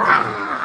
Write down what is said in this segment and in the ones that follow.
Ah!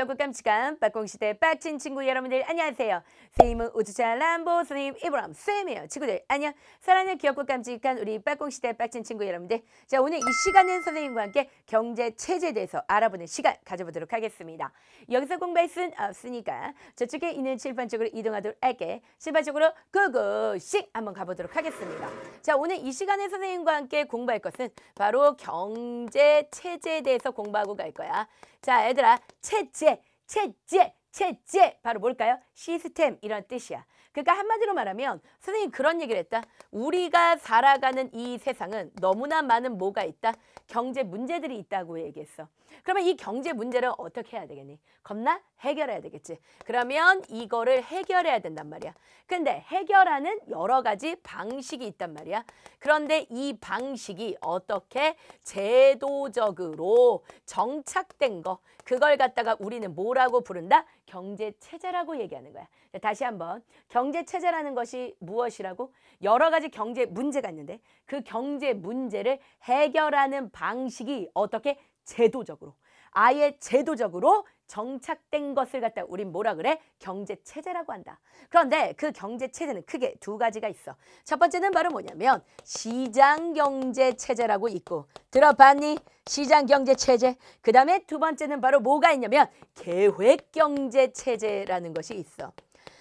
귀엽고 깜찍한 빡공시대 빡친 친구 여러분들 안녕하세요. 스님은 우주차 람보 스님 이브람 스이에요 친구들 안녕. 사랑하 귀엽고 깜찍한 우리 빡공시대 빡친 친구 여러분들. 자 오늘 이 시간은 선생님과 함께 경제 체제에 대해서 알아보는 시간 가져보도록 하겠습니다. 여기서 공부할 순 없으니까 저쪽에 있는 칠판 쪽으로 이동하도록 할게. 칠판 쪽으로 고고씩 한번 가보도록 하겠습니다. 자 오늘 이 시간에 선생님과 함께 공부할 것은 바로 경제 체제에 대해서 공부하고 갈 거야. 자, 얘들아. 채제채제채제 바로 뭘까요? 시스템 이런 뜻이야. 그러니까 한마디로 말하면 선생님 그런 얘기를 했다. 우리가 살아가는 이 세상은 너무나 많은 뭐가 있다. 경제 문제들이 있다고 얘기했어. 그러면 이 경제 문제를 어떻게 해야 되겠니? 겁나 해결해야 되겠지. 그러면 이거를 해결해야 된단 말이야. 근데 해결하는 여러 가지 방식이 있단 말이야. 그런데 이 방식이 어떻게 제도적으로 정착된 거 그걸 갖다가 우리는 뭐라고 부른다? 경제 체제라고 얘기하는 거야. 다시 한번 경 경제 체제라는 것이 무엇이라고 여러 가지 경제 문제가 있는데 그 경제 문제를 해결하는 방식이 어떻게 제도적으로 아예 제도적으로 정착된 것을 갖다 우린 뭐라 그래? 경제 체제라고 한다. 그런데 그 경제 체제는 크게 두 가지가 있어. 첫 번째는 바로 뭐냐면 시장 경제 체제라고 있고 들어봤니? 시장 경제 체제. 그다음에 두 번째는 바로 뭐가 있냐면 계획 경제 체제라는 것이 있어.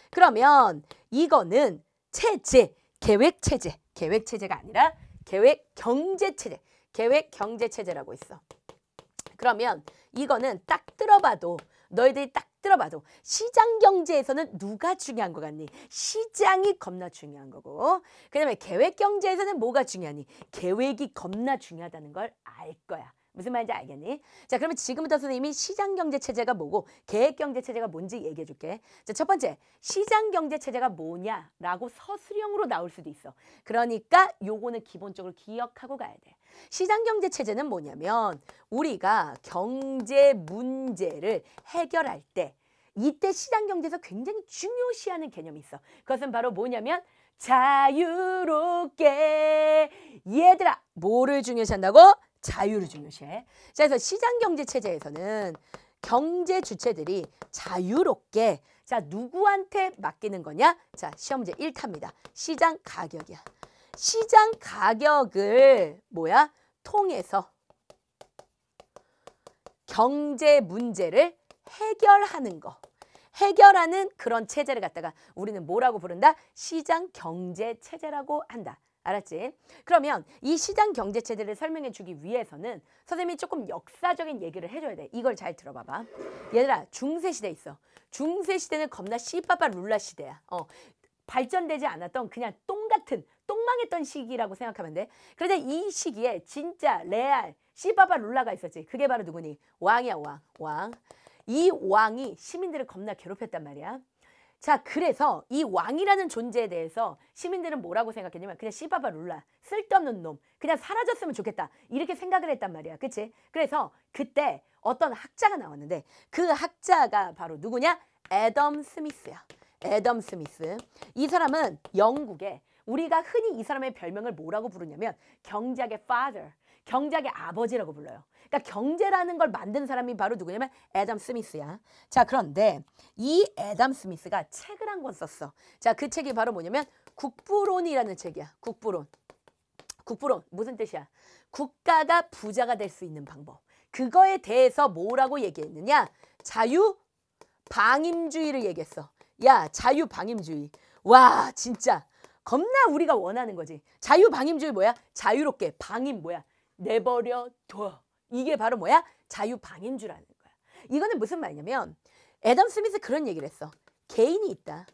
그러면 이거는 체제, 계획 체제, 계획 체제가 아니라 계획 경제 체제, 계획 경제 체제라고 있어. 그러면 이거는 딱 들어봐도 너희들이 딱 들어봐도 시장 경제에서는 누가 중요한 것 같니? 시장이 겁나 중요한 거고 그다음에 계획 경제에서는 뭐가 중요하니? 계획이 겁나 중요하다는 걸 알 거야. 무슨 말인지 알겠니? 자, 그러면 지금부터 선생님이 시장 경제 체제가 뭐고 계획 경제 체제가 뭔지 얘기해 줄게. 자, 첫 번째. 시장 경제 체제가 뭐냐라고 서술형으로 나올 수도 있어. 그러니까 요거는 기본적으로 기억하고 가야 돼. 시장 경제 체제는 뭐냐면 우리가 경제 문제를 해결할 때 이때 시장 경제에서 굉장히 중요시하는 개념이 있어. 그것은 바로 뭐냐면 자유롭게 얘들아 뭐를 중요시한다고? 자유를 중요시해. 자, 그래서 시장 경제 체제에서는 경제 주체들이 자유롭게 자 누구한테 맡기는 거냐? 자 시험 문제 일타입니다 시장 가격이야. 시장 가격을 뭐야? 통해서 경제 문제를 해결하는 거. 해결하는 그런 체제를 갖다가 우리는 뭐라고 부른다? 시장 경제 체제라고 한다. 알았지? 그러면 이 시장 경제 체제를 설명해 주기 위해서는 선생님이 조금 역사적인 얘기를 해줘야 돼. 이걸 잘 들어봐봐. 얘들아 중세시대 있어. 중세시대는 겁나 씨빠빠 룰라 시대야. 어, 발전되지 않았던 그냥 똥 같은 똥망했던 시기라고 생각하면 돼. 그런데 이 시기에 진짜 레알 씨빠빠 룰라가 있었지. 그게 바로 누구니? 왕이야 왕. 왕. 이 왕이 시민들을 겁나 괴롭혔단 말이야. 자 그래서 이 왕이라는 존재에 대해서 시민들은 뭐라고 생각했냐면 그냥 씨바바 룰라 쓸데없는 놈 그냥 사라졌으면 좋겠다 이렇게 생각을 했단 말이야 그치 그래서 그때 어떤 학자가 나왔는데 그 학자가 바로 누구냐 애덤 스미스야 애덤 스미스 이 사람은 영국에 우리가 흔히 이 사람의 별명을 뭐라고 부르냐면 경제학의 father 경제학의 아버지라고 불러요. 그러니까 경제라는 걸 만든 사람이 바로 누구냐면 애덤 스미스야. 자 그런데 이 애덤 스미스가 책을 한 권 썼어. 자 그 책이 바로 뭐냐면 국부론이라는 책이야. 국부론. 국부론 무슨 뜻이야? 국가가 부자가 될 수 있는 방법. 그거에 대해서 뭐라고 얘기했느냐? 자유 방임주의를 얘기했어. 야 자유 방임주의. 와 진짜 겁나 우리가 원하는 거지. 자유 방임주의 뭐야? 자유롭게 방임 뭐야? 내버려 둬. 이게 바로 뭐야? 자유방인 줄 아는 거야. 이거는 무슨 말이냐면 애덤 스미스 그런 얘기를 했어. 개인이 있다.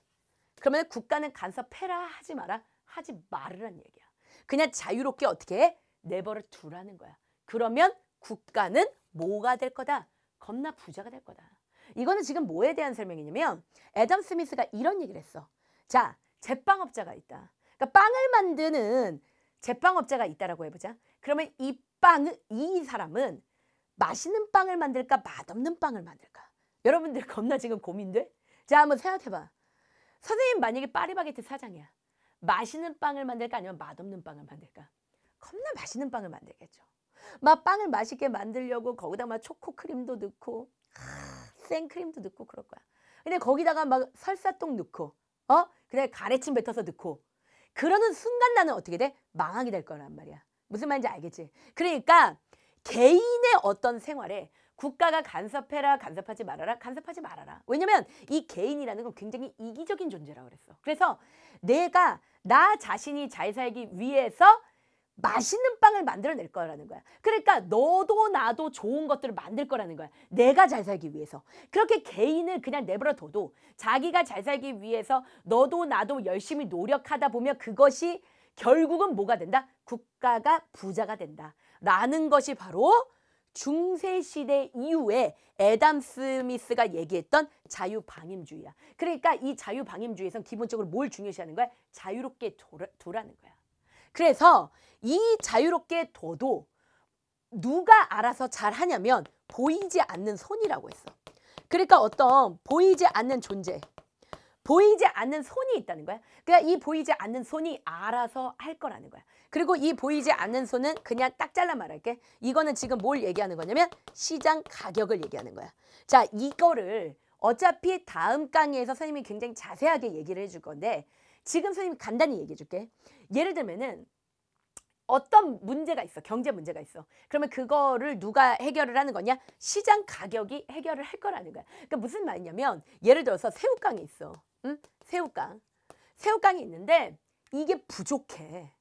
그러면 국가는 간섭해라 하지 마라. 하지 말으란 얘기야. 그냥 자유롭게 어떻게 해? 내버려 두라는 거야. 그러면 국가는 뭐가 될 거다? 겁나 부자가 될 거다. 이거는 지금 뭐에 대한 설명이냐면 애덤 스미스가 이런 얘기를 했어. 자, 제빵업자가 있다. 그러니까 빵을 만드는 제빵업자가 있다라고 해보자. 그러면 이 빵은 이 사람은 맛있는 빵을 만들까 맛없는 빵을 만들까? 여러분들 겁나 지금 고민돼? 자 한번 생각해봐. 선생님 만약에 파리바게트 사장이야. 맛있는 빵을 만들까 아니면 맛없는 빵을 만들까? 겁나 맛있는 빵을 만들겠죠. 막 빵을 맛있게 만들려고 거기다 막 초코 크림도 넣고 하, 생크림도 넣고 그럴 거야. 근데 거기다가 막 설사똥 넣고 어? 그냥 가래침 뱉어서 넣고 그러는 순간 나는 어떻게 돼? 망하게 될 거란 말이야. 무슨 말인지 알겠지? 그러니까 개인의 어떤 생활에 국가가 간섭해라 간섭하지 말아라 간섭하지 말아라 왜냐면 이 개인이라는 건 굉장히 이기적인 존재라고 그랬어 그래서 내가 나 자신이 잘 살기 위해서 맛있는 빵을 만들어낼 거라는 거야. 그러니까 너도 나도 좋은 것들을 만들 거라는 거야. 내가 잘 살기 위해서. 그렇게 개인을 그냥 내버려둬도 자기가 잘 살기 위해서 너도 나도 열심히 노력하다 보면 그것이 결국은 뭐가 된다? 국가가 부자가 된다. 라는 것이 바로 중세시대 이후에 에담 스미스가 얘기했던 자유방임주의야. 그러니까 이자유방임주의에서는 기본적으로 뭘 중요시하는 거야? 자유롭게 돌아, 돌아는 거야. 그래서 이 자유롭게 둬도 누가 알아서 잘 하냐면 보이지 않는 손이라고 했어. 그러니까 어떤 보이지 않는 존재, 보이지 않는 손이 있다는 거야. 그러니까 이 보이지 않는 손이 알아서 할 거라는 거야. 그리고 이 보이지 않는 손은 그냥 딱 잘라 말할게. 이거는 지금 뭘 얘기하는 거냐면 시장 가격을 얘기하는 거야. 자, 이거를 어차피 다음 강의에서 선생님이 굉장히 자세하게 얘기를 해줄 건데 지금 선생님이 간단히 얘기해 줄게. 예를 들면은 어떤 문제가 있어 경제 문제가 있어 그러면 그거를 누가 해결을 하는 거냐 시장 가격이 해결을 할 거라는 거야 그러니까 무슨 말이냐면 예를 들어서 새우깡이 있어 응? 새우깡 새우깡이 있는데 이게 부족해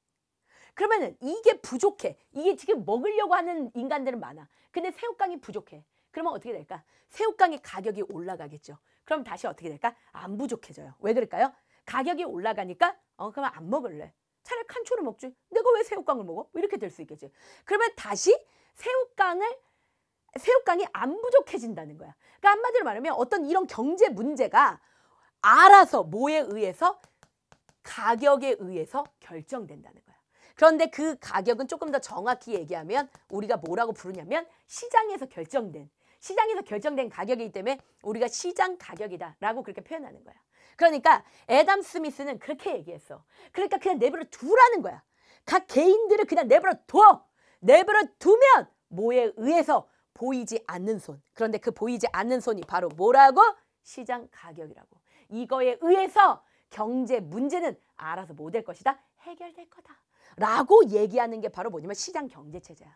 그러면은 이게 부족해 이게 지금 먹으려고 하는 인간들은 많아 근데 새우깡이 부족해 그러면 어떻게 될까 새우깡의 가격이 올라가겠죠 그럼 다시 어떻게 될까 안 부족해져요 왜 그럴까요 가격이 올라가니까 어 그러면 안 먹을래 차라리 칸초를 먹지. 내가 왜 새우깡을 먹어? 뭐 이렇게 될 수 있겠지. 그러면 다시 새우깡을 새우깡이 안 부족해진다는 거야. 그러니까 한마디로 말하면 어떤 이런 경제 문제가 알아서 뭐에 의해서 가격에 의해서 결정된다는 거야. 그런데 그 가격은 조금 더 정확히 얘기하면 우리가 뭐라고 부르냐면 시장에서 결정된 시장에서 결정된 가격이기 때문에 우리가 시장 가격이다라고 그렇게 표현하는 거야. 그러니까 애담 스미스는 그렇게 얘기했어. 그러니까 그냥 내버려 두라는 거야. 각 개인들을 그냥 내버려 둬. 내버려 두면 뭐에 의해서 보이지 않는 손. 그런데 그 보이지 않는 손이 바로 뭐라고? 시장 가격이라고. 이거에 의해서 경제 문제는 알아서 못될 것이다. 해결될 거다. 라고 얘기하는 게 바로 뭐냐면 시장 경제 체제야.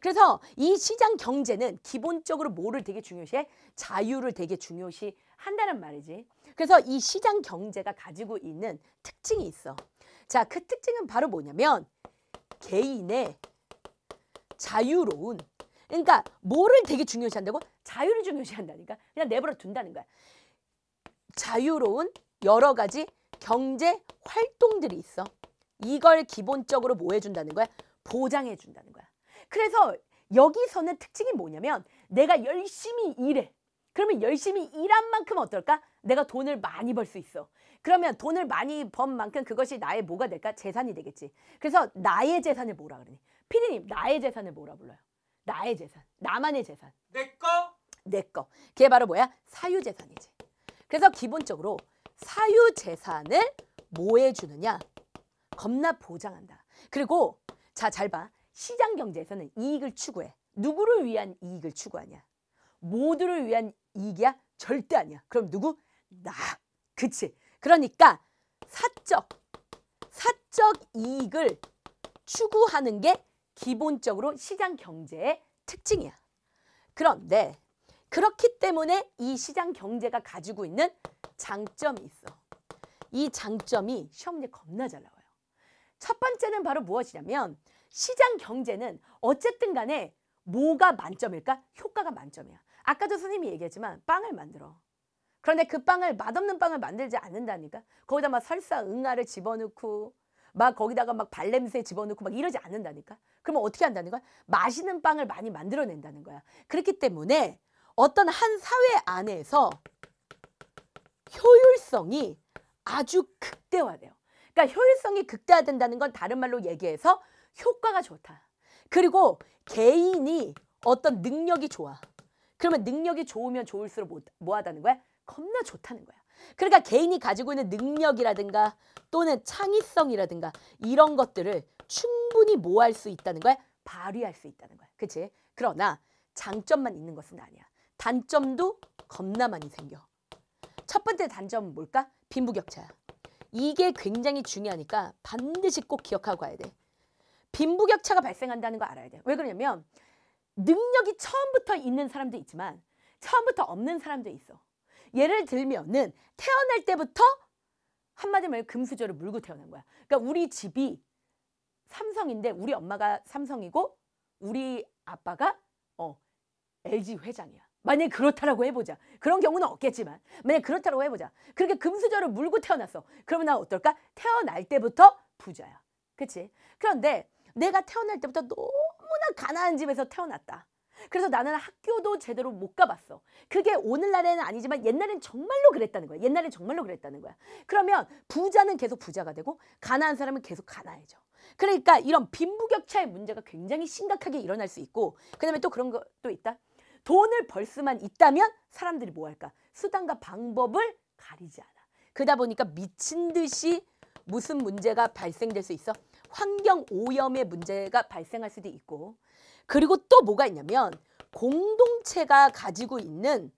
그래서 이 시장 경제는 기본적으로 뭐를 되게 중요시해? 자유를 되게 중요시 한다는 말이지. 그래서 이 시장 경제가 가지고 있는 특징이 있어. 자, 그 특징은 바로 뭐냐면 개인의 자유로운 그러니까 뭐를 되게 중요시 한다고? 자유를 중요시 한다니까. 그냥 내버려 둔다는 거야. 자유로운 여러 가지 경제 활동들이 있어. 이걸 기본적으로 뭐 해준다는 거야? 보장해준다는 거야. 그래서 여기서는 특징이 뭐냐면 내가 열심히 일해. 그러면 열심히 일한 만큼 어떨까? 내가 돈을 많이 벌 수 있어. 그러면 돈을 많이 번 만큼 그것이 나의 뭐가 될까? 재산이 되겠지. 그래서 나의 재산을 뭐라 그러니? 피디님, 나의 재산을 뭐라 불러요? 나의 재산, 나만의 재산. 내 거? 내 거. 그게 바로 뭐야? 사유재산이지. 그래서 기본적으로 사유재산을 뭐 해주느냐? 겁나 보장한다. 그리고 자, 잘 봐. 시장 경제에서는 이익을 추구해. 누구를 위한 이익을 추구하냐? 모두를 위한 이익이야? 절대 아니야. 그럼 누구? 나. 그치? 그러니까 사적, 사적 이익을 추구하는 게 기본적으로 시장 경제의 특징이야. 그런데 네. 그렇기 때문에 이 시장 경제가 가지고 있는 장점이 있어. 이 장점이 시험 에 겁나 잘 나와요. 첫 번째는 바로 무엇이냐면 시장 경제는 어쨌든 간에 뭐가 만점일까? 효과가 만점이야. 아까도 선생님이 얘기했지만 빵을 만들어. 그런데 그 빵을 맛없는 빵을 만들지 않는다니까. 거기다 막 설사 응아를 집어넣고 막 거기다가 막 발냄새 집어넣고 막 이러지 않는다니까. 그러면 어떻게 한다는 거야? 맛있는 빵을 많이 만들어낸다는 거야. 그렇기 때문에 어떤 한 사회 안에서 효율성이 아주 극대화돼요. 그러니까 효율성이 극대화된다는 건 다른 말로 얘기해서 효과가 좋다. 그리고 개인이 어떤 능력이 좋아. 그러면 능력이 좋으면 좋을수록 뭐, 뭐 하다는 거야? 겁나 좋다는 거야. 그러니까 개인이 가지고 있는 능력이라든가 또는 창의성이라든가 이런 것들을 충분히 뭐 할 수 있다는 거야? 발휘할 수 있다는 거야. 그치? 그러나 장점만 있는 것은 아니야. 단점도 겁나 많이 생겨. 첫 번째 단점은 뭘까? 빈부격차야. 이게 굉장히 중요하니까 반드시 꼭 기억하고 가야 돼. 빈부격차가 발생한다는 거 알아야 돼요. 왜 그러냐면 능력이 처음부터 있는 사람도 있지만 처음부터 없는 사람도 있어. 예를 들면은 태어날 때부터 한마디 말로 금수저를 물고 태어난 거야. 그러니까 우리 집이 삼성인데 우리 엄마가 삼성이고 우리 아빠가 어 LG 회장이야. 만약에 그렇다라고 해보자. 그런 경우는 없겠지만 만약에 그렇다라고 해보자. 그렇게 금수저를 물고 태어났어. 그러면 난 어떨까? 태어날 때부터 부자야. 그치? 그런데 내가 태어날 때부터 너무나 가난한 집에서 태어났다. 그래서 나는 학교도 제대로 못 가봤어. 그게 오늘날에는 아니지만 옛날엔 정말로 그랬다는 거야. 옛날엔 정말로 그랬다는 거야. 그러면 부자는 계속 부자가 되고 가난한 사람은 계속 가난해져. 그러니까 이런 빈부격차의 문제가 굉장히 심각하게 일어날 수 있고 그다음에 또 그런 것도 있다. 돈을 벌 수만 있다면 사람들이 뭐 할까? 수단과 방법을 가리지 않아. 그러다 보니까 미친 듯이 무슨 문제가 발생될 수 있어? 환경 오염의 문제가 발생할 수도 있고 그리고 또 뭐가 있냐면 공동체가 가지고 있는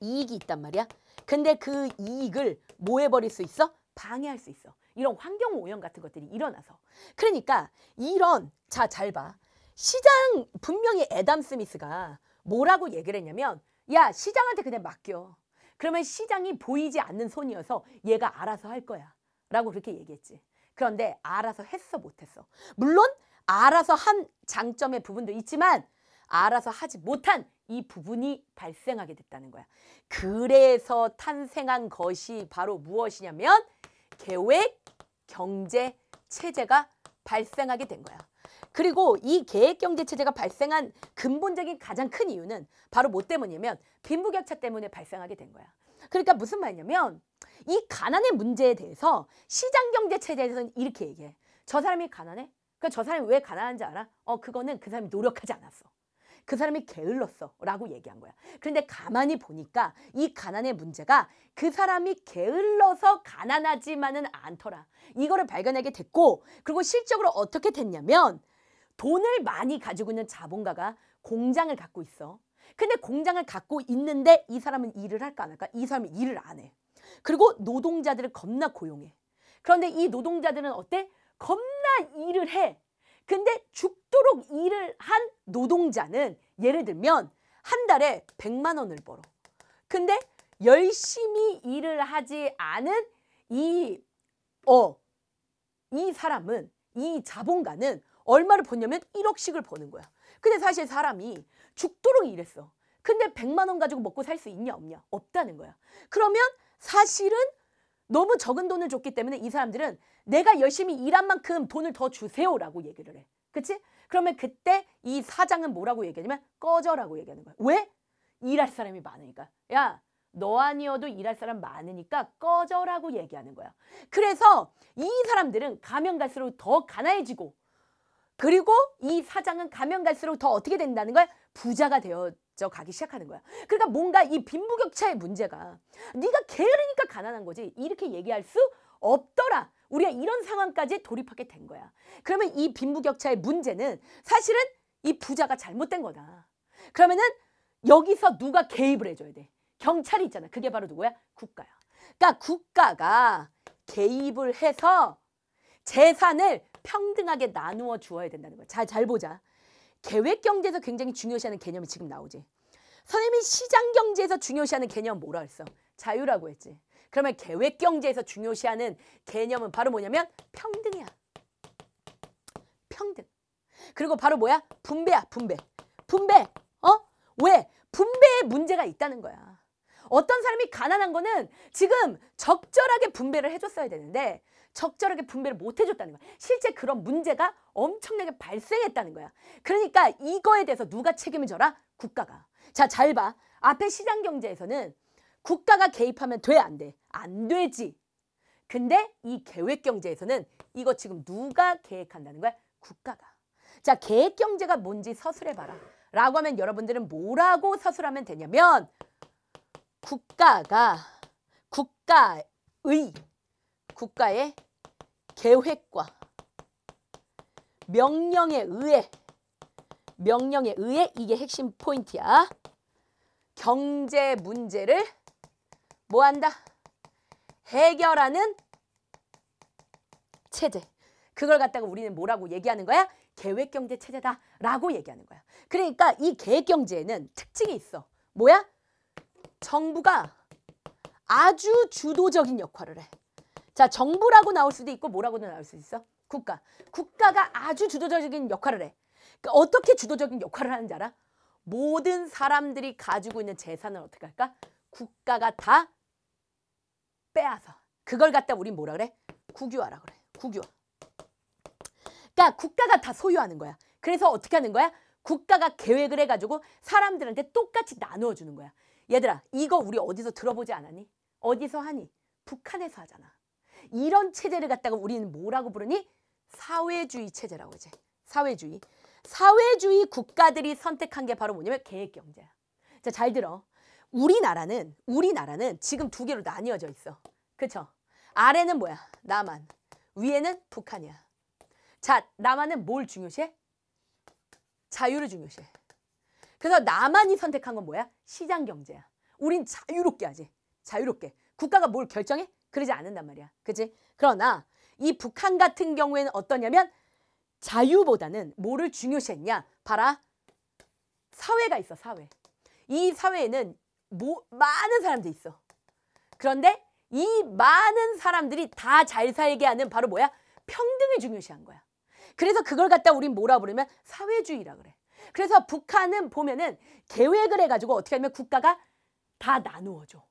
이익이 있단 말이야. 근데 그 이익을 뭐 해버릴 수 있어? 방해할 수 있어. 이런 환경 오염 같은 것들이 일어나서. 그러니까 이런 자 잘 봐. 시장 분명히 애담 스미스가 뭐라고 얘기를 했냐면 야 시장한테 그냥 맡겨. 그러면 시장이 보이지 않는 손이어서 얘가 알아서 할 거야. 라고 그렇게 얘기했지. 그런데 알아서 했어 못했어. 물론 알아서 한 장점의 부분도 있지만 알아서 하지 못한 이 부분이 발생하게 됐다는 거야. 그래서 탄생한 것이 바로 무엇이냐면 계획, 경제, 체제가 발생하게 된 거야. 그리고 이 계획경제체제가 발생한 근본적인 가장 큰 이유는 바로 뭐 때문이냐면 빈부격차 때문에 발생하게 된 거야. 그러니까 무슨 말이냐면 이 가난의 문제에 대해서 시장 경제 체제에 대해서는 이렇게 얘기해. 저 사람이 가난해? 그러니까 저 사람이 왜 가난한지 알아? 어, 그거는 그 사람이 노력하지 않았어. 그 사람이 게을렀어 라고 얘기한 거야. 그런데 가만히 보니까 이 가난의 문제가 그 사람이 게을러서 가난하지만은 않더라. 이거를 발견하게 됐고 그리고 실적으로 어떻게 됐냐면 돈을 많이 가지고 있는 자본가가 공장을 갖고 있어. 근데 공장을 갖고 있는데 이 사람은 일을 할까 안 할까? 이 사람이 일을 안 해. 그리고 노동자들을 겁나 고용해. 그런데 이 노동자들은 어때? 겁나 일을 해. 근데 죽도록 일을 한 노동자는 예를 들면 한 달에 100만 원을 벌어. 근데 열심히 일을 하지 않은 이, 어, 이 사람은, 이 자본가는 얼마를 버냐면 1억씩을 버는 거야. 근데 사실 사람이 죽도록 일했어. 근데 100만 원 가지고 먹고 살 수 있냐 없냐? 없다는 거야. 그러면 사실은 너무 적은 돈을 줬기 때문에 이 사람들은 내가 열심히 일한 만큼 돈을 더 주세요라고 얘기를 해. 그치? 그러면 그때 이 사장은 뭐라고 얘기하냐면 꺼져라고 얘기하는 거야. 왜? 일할 사람이 많으니까. 야, 너 아니어도 일할 사람 많으니까 꺼져라고 얘기하는 거야. 그래서 이 사람들은 가면 갈수록 더가나해지고 그리고 이 사장은 가면 갈수록 더 어떻게 된다는 거야? 부자가 되어 가기 시작하는 거야. 그러니까 뭔가 이 빈부격차의 문제가 네가 게으르니까 가난한 거지 이렇게 얘기할 수 없더라. 우리가 이런 상황까지 돌입하게 된 거야. 그러면 이 빈부격차의 문제는 사실은 이 부자가 잘못된 거다. 그러면은 여기서 누가 개입을 해줘야 돼. 경찰이 있잖아. 그게 바로 누구야? 국가야. 그러니까 국가가 개입을 해서 재산을 평등하게 나누어 주어야 된다는 거야. 잘, 잘 보자. 계획 경제에서 굉장히 중요시하는 개념이 지금 나오지. 선생님이 시장 경제에서 중요시하는 개념 뭐라 했어? 자유라고 했지. 그러면 계획 경제에서 중요시하는 개념은 바로 뭐냐면 평등이야. 평등. 그리고 바로 뭐야? 분배야, 분배. 분배. 어? 왜? 분배에 문제가 있다는 거야. 어떤 사람이 가난한 거는 지금 적절하게 분배를 해줬어야 되는데 적절하게 분배를 못 해줬다는 거야. 실제 그런 문제가 엄청나게 발생했다는 거야. 그러니까 이거에 대해서 누가 책임을 져라? 국가가. 자, 잘 봐. 앞에 시장 경제에서는 국가가 개입하면 돼, 안 돼? 안 되지. 근데 이 계획 경제에서는 이거 지금 누가 계획한다는 거야? 국가가. 자, 계획 경제가 뭔지 서술해봐라. 라고 하면 여러분들은 뭐라고 서술하면 되냐면 국가가 국가의 국가의 계획과 명령에 의해 명령에 의해 이게 핵심 포인트야. 경제 문제를 뭐 한다? 해결하는 체제. 그걸 갖다가 우리는 뭐라고 얘기하는 거야? 계획경제 체제다라고 얘기하는 거야. 그러니까 이 계획경제에는 특징이 있어. 뭐야? 정부가 아주 주도적인 역할을 해. 자, 정부라고 나올 수도 있고 뭐라고도 나올 수 있어? 국가. 국가가 아주 주도적인 역할을 해. 그러니까 어떻게 주도적인 역할을 하는지 알아? 모든 사람들이 가지고 있는 재산을 어떻게 할까? 국가가 다 빼앗아. 그걸 갖다 우린 뭐라 그래? 국유화라 그래. 국유화. 그러니까 국가가 다 소유하는 거야. 그래서 어떻게 하는 거야? 국가가 계획을 해가지고 사람들한테 똑같이 나누어주는 거야. 얘들아 이거 우리 어디서 들어보지 않았니? 어디서 하니? 북한에서 하잖아. 이런 체제를 갖다가 우리는 뭐라고 부르니? 사회주의 체제라고 이제. 사회주의. 사회주의 국가들이 선택한 게 바로 뭐냐면 계획 경제야. 자, 잘 들어. 우리나라는 우리나라는 지금 두 개로 나뉘어져 있어. 그렇죠? 아래는 뭐야? 남한. 위에는 북한이야. 자, 남한은 뭘 중요시해? 자유를 중요시해. 그래서 남한이 선택한 건 뭐야? 시장 경제야. 우린 자유롭게 하지. 자유롭게. 국가가 뭘 결정해? 그러지 않는단 말이야. 그지? 그러나 이 북한 같은 경우에는 어떠냐면 자유보다는 뭐를 중요시했냐? 봐라. 사회가 있어, 사회. 이 사회에는 뭐, 많은 사람들이 있어. 그런데 이 많은 사람들이 다 잘 살게 하는 바로 뭐야? 평등을 중요시한 거야. 그래서 그걸 갖다 우린 뭐라 부르면 사회주의라 그래. 그래서 북한은 보면은 계획을 해가지고 어떻게 하면 국가가 다 나누어줘.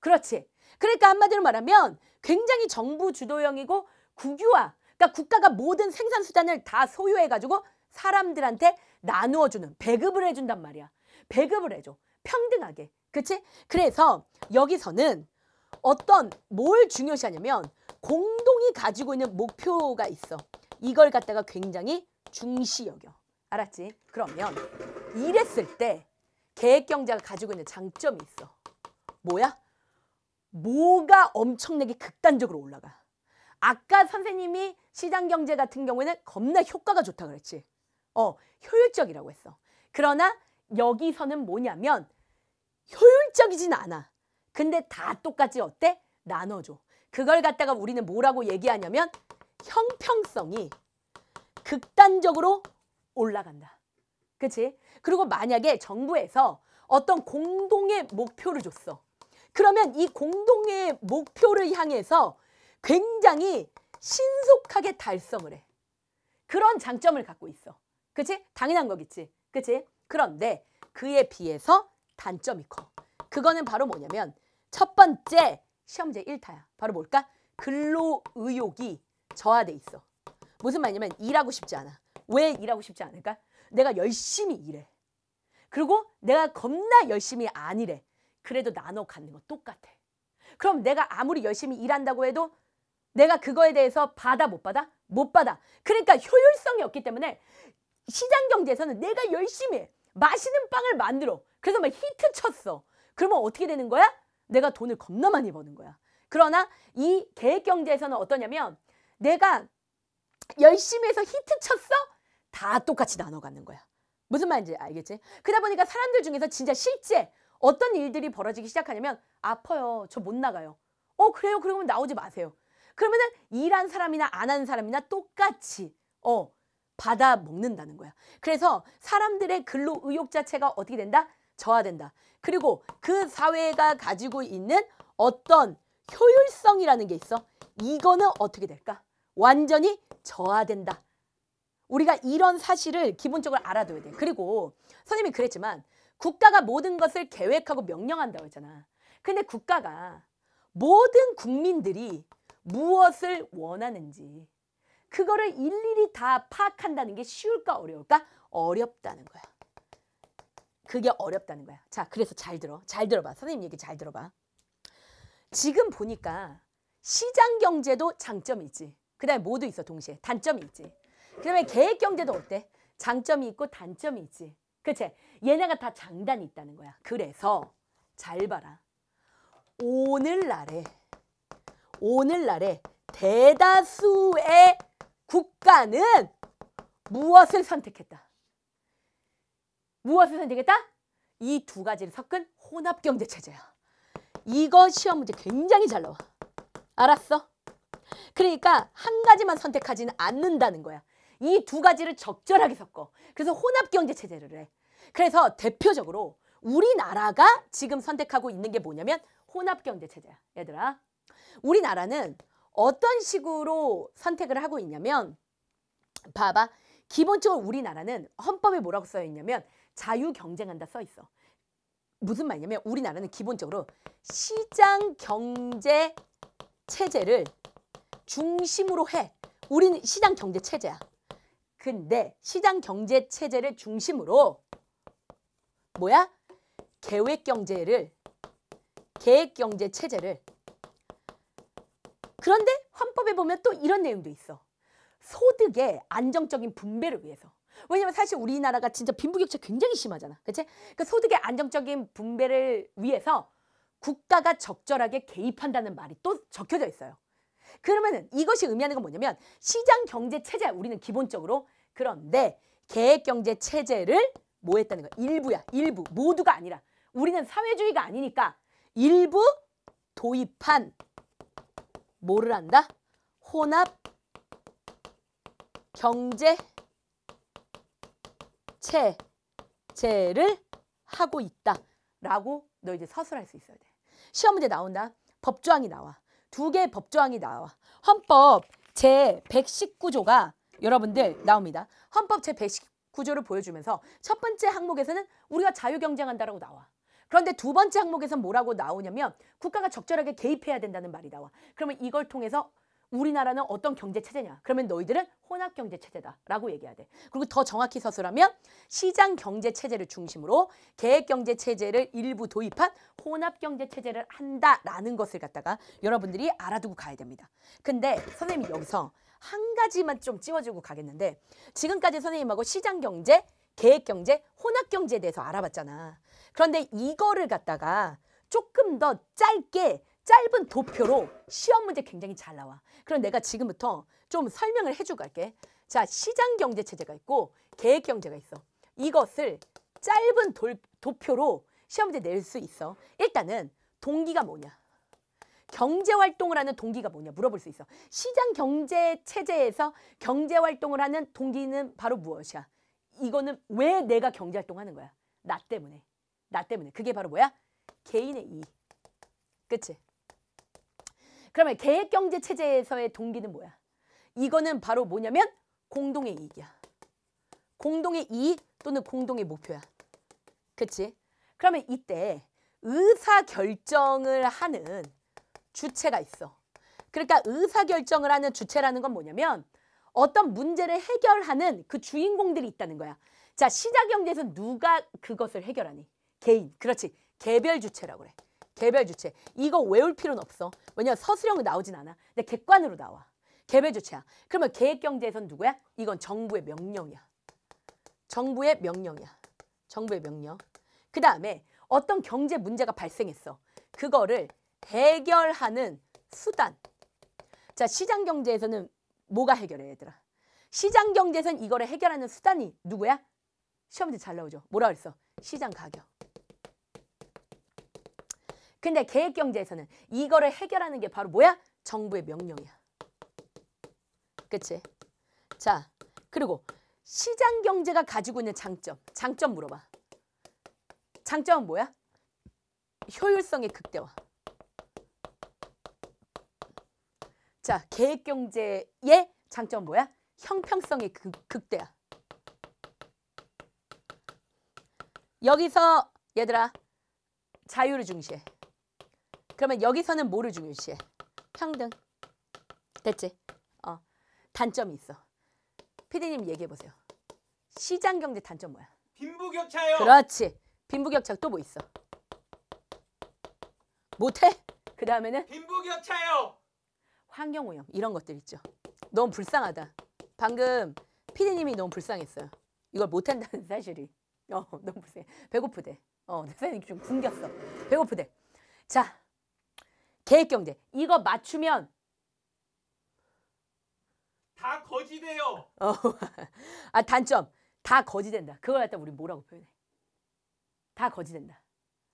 그렇지. 그러니까 한마디로 말하면 굉장히 정부 주도형이고 국유화 그러니까 국가가 모든 생산 수단을 다 소유해 가지고 사람들한테 나누어 주는 배급을 해 준단 말이야. 배급을 해 줘. 평등하게. 그렇지? 그래서 여기서는 어떤 뭘 중요시하냐면 공동이 가지고 있는 목표가 있어. 이걸 갖다가 굉장히 중시 여겨. 알았지? 그러면 이랬을때 계획경제가 가지고 있는 장점이 있어. 뭐야? 뭐가 엄청나게 극단적으로 올라가. 아까 선생님이 시장 경제 같은 경우에는 겁나 효과가 좋다 그랬지. 어, 효율적이라고 했어. 그러나 여기서는 뭐냐면 효율적이진 않아. 근데 다 똑같이 어때? 나눠줘. 그걸 갖다가 우리는 뭐라고 얘기하냐면 형평성이 극단적으로 올라간다. 그치? 그리고 만약에 정부에서 어떤 공동의 목표를 줬어. 그러면 이 공동의 목표를 향해서 굉장히 신속하게 달성을 해. 그런 장점을 갖고 있어. 그치? 당연한 거겠지. 그치? 그런데 그에 비해서 단점이 커. 그거는 바로 뭐냐면 첫 번째 시험제 1타야. 바로 뭘까? 근로 의욕이 저하돼 있어. 무슨 말이냐면 일하고 싶지 않아. 왜 일하고 싶지 않을까? 내가 열심히 일해. 그리고 내가 겁나 열심히 안 일해. 그래도 나눠 갖는 거 똑같아. 그럼 내가 아무리 열심히 일한다고 해도 내가 그거에 대해서 받아 못 받아? 못 받아. 그러니까 효율성이 없기 때문에 시장 경제에서는 내가 열심히 해. 맛있는 빵을 만들어. 그래서 막 히트 쳤어. 그러면 어떻게 되는 거야? 내가 돈을 겁나 많이 버는 거야. 그러나 이 계획 경제에서는 어떠냐면 내가 열심히 해서 히트 쳤어? 다 똑같이 나눠 갖는 거야. 무슨 말인지 알겠지? 그러다 보니까 사람들 중에서 진짜 실제 어떤 일들이 벌어지기 시작하냐면 아파요. 저 못 나가요. 어 그래요? 그러면 나오지 마세요. 그러면은 일한 사람이나 안 하는 사람이나 똑같이 어 받아 먹는다는 거야. 그래서 사람들의 근로 의욕 자체가 어떻게 된다? 저하된다. 그리고 그 사회가 가지고 있는 어떤 효율성이라는 게 있어. 이거는 어떻게 될까? 완전히 저하된다. 우리가 이런 사실을 기본적으로 알아둬야 돼. 그리고 선생님이 그랬지만 국가가 모든 것을 계획하고 명령한다고 했잖아. 근데 국가가 모든 국민들이 무엇을 원하는지 그거를 일일이 다 파악한다는 게 쉬울까 어려울까? 어렵다는 거야. 그게 어렵다는 거야. 자, 그래서 잘 들어. 잘 들어봐. 선생님 얘기 잘 들어봐. 지금 보니까 시장 경제도 장점이 있지. 그 다음에 뭐도 있어 동시에. 단점이 있지. 그 다음에 계획 경제도 어때? 장점이 있고 단점이 있지. 그치? 얘네가 다 장단이 있다는 거야. 그래서 잘 봐라. 오늘날에 오늘날의 대다수의 국가는 무엇을 선택했다? 무엇을 선택했다? 이 두 가지를 섞은 혼합경제 체제야. 이거 시험 문제 굉장히 잘 나와. 알았어? 그러니까 한 가지만 선택하지는 않는다는 거야. 이 두 가지를 적절하게 섞어. 그래서 혼합경제 체제를 해. 그래서 대표적으로 우리나라가 지금 선택하고 있는 게 뭐냐면 혼합경제 체제야. 얘들아. 우리나라는 어떤 식으로 선택을 하고 있냐면 봐봐. 기본적으로 우리나라는 헌법에 뭐라고 써 있냐면 자유 경쟁한다 써 있어. 무슨 말이냐면 우리나라는 기본적으로 시장 경제 체제를 중심으로 해. 우리는 시장 경제 체제야. 근데 시장 경제 체제를 중심으로 뭐야? 계획 경제를 계획 경제 체제를 그런데 헌법에 보면 또 이런 내용도 있어. 소득의 안정적인 분배를 위해서. 왜냐면 사실 우리나라가 진짜 빈부격차 굉장히 심하잖아. 그치? 그 소득의 안정적인 분배를 위해서 국가가 적절하게 개입한다는 말이 또 적혀져 있어요. 그러면 은 이것이 의미하는 건 뭐냐면 시장 경제 체제 우리는 기본적으로 그런데 계획 경제 체제를 뭐 했다는 거야? 일부야. 일부. 모두가 아니라 우리는 사회주의가 아니니까 일부 도입한 뭐를 한다? 혼합, 경제, 체, 제를 하고 있다. 라고 너 이제 서술할 수 있어야 돼. 시험 문제 나온다. 법조항이 나와. 두 개의 법조항이 나와. 헌법 제119조가 여러분들 나옵니다. 헌법 제119조를 보여주면서 첫 번째 항목에서는 우리가 자유경쟁한다라고 나와. 그런데 두 번째 항목에선 뭐라고 나오냐면 국가가 적절하게 개입해야 된다는 말이 나와. 그러면 이걸 통해서 우리나라는 어떤 경제 체제냐? 그러면 너희들은 혼합 경제 체제다라고 얘기해야 돼. 그리고 더 정확히 서술하면 시장 경제 체제를 중심으로 계획 경제 체제를 일부 도입한 혼합 경제 체제를 한다라는 것을 갖다가 여러분들이 알아두고 가야 됩니다. 근데 선생님이 여기서 한 가지만 좀찍어주고 가겠는데 지금까지 선생님하고 시장 경제, 계획 경제, 혼합 경제에 대해서 알아봤잖아. 그런데 이거를 갖다가 조금 더 짧게 짧은 도표로 시험 문제 굉장히 잘 나와. 그럼 내가 지금부터 좀 설명을 해주고 갈게. 자, 시장 경제 체제가 있고 계획 경제가 있어. 이것을 짧은 돌, 도표로 시험 문제 낼 수 있어. 일단은 동기가 뭐냐? 경제 활동을 하는 동기가 뭐냐 물어볼 수 있어. 시장 경제 체제에서 경제 활동을 하는 동기는 바로 무엇이야? 이거는 왜 내가 경제 활동하는 거야? 나 때문에. 나 때문에. 그게 바로 뭐야? 개인의 이익. 그치? 그러면 계획경제 체제에서의 동기는 뭐야? 이거는 바로 뭐냐면 공동의 이익이야. 공동의 이익 또는 공동의 목표야. 그치? 그러면 이때 의사결정을 하는 주체가 있어. 그러니까 의사결정을 하는 주체라는 건 뭐냐면 어떤 문제를 해결하는 그 주인공들이 있다는 거야. 자, 시장경제에서 누가 그것을 해결하니? 개인. 그렇지. 개별 주체라고 그래. 개별 주체. 이거 외울 필요는 없어. 왜냐면 서술형은 나오진 않아. 근데 객관으로 나와. 개별 주체야. 그러면 계획경제에선 누구야? 이건 정부의 명령이야. 정부의 명령이야. 정부의 명령. 그 다음에 어떤 경제 문제가 발생했어. 그거를 해결하는 수단. 자 시장 경제에서는 뭐가 해결해 얘들아. 시장 경제에서는 이거를 해결하는 수단이 누구야? 시험지 잘 나오죠. 뭐라 그랬어? 시장 가격. 근데 계획경제에서는 이거를 해결하는 게 바로 뭐야? 정부의 명령이야. 그치? 자, 그리고 시장 경제가 가지고 있는 장점. 장점 물어봐. 장점은 뭐야? 효율성의 극대화. 자, 계획 경제의 장점 은 뭐야? 형평성의 극, 극대화. 여기서 얘들아 자유를 중시해. 그러면 여기서는 뭐를 중요시해? 평등. 됐지? 어. 단점이 있어. 피디님 얘기해 보세요. 시장 경제 단점 뭐야? 빈부격차요. 그렇지. 빈부격차 또 뭐 있어? 못해? 그 다음에는 빈부격차요. 환경오염 이런 것들 있죠. 너무 불쌍하다. 방금 피디님이 너무 불쌍했어요. 이걸 못한다는 사실이. 어, 너무 불쌍해. 배고프대. 어, 선생님좀 굶겼어. 배고프대. 자, 계획경제 이거 맞추면 다 거지돼요. 어, 아 단점 다 거지된다. 그걸 갖다 우리 뭐라고 표현해? 다 거지된다.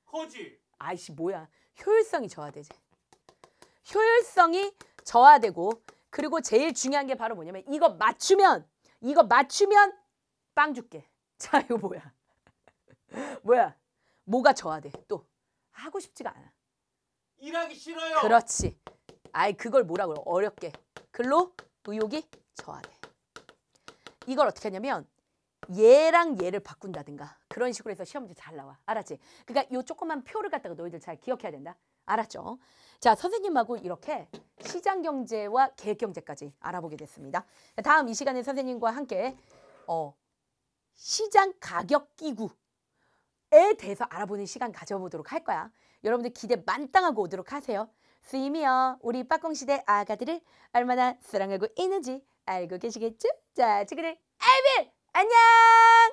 거지. 아이씨 뭐야 효율성이 저하되지. 효율성이 저하되고 그리고 제일 중요한 게 바로 뭐냐면 이거 맞추면 이거 맞추면 빵 줄게. 자 이거 뭐야? 뭐야? 뭐가 저하돼? 또 하고 싶지가 않아. 일하기 싫어요. 그렇지. 아이 그걸 뭐라고 그래. 어렵게. 글로 의욕이 저하돼. 이걸 어떻게 하냐면 얘랑 얘를 바꾼다든가 그런 식으로 해서 시험 문제 잘 나와. 알았지? 그러니까 요 조그만 표를 갖다가 너희들 잘 기억해야 된다. 알았죠? 자, 선생님하고 이렇게 시장 경제와 계획 경제까지 알아보게 됐습니다. 다음 이 시간에 선생님과 함께 어, 시장 가격 기구에 대해서 알아보는 시간 가져보도록 할 거야. 여러분들 기대 만땅하고 오도록 하세요. 스님이요. 우리 빡공시대 아가들을 얼마나 사랑하고 있는지 알고 계시겠죠? 자, 지금은 알빌! 안녕!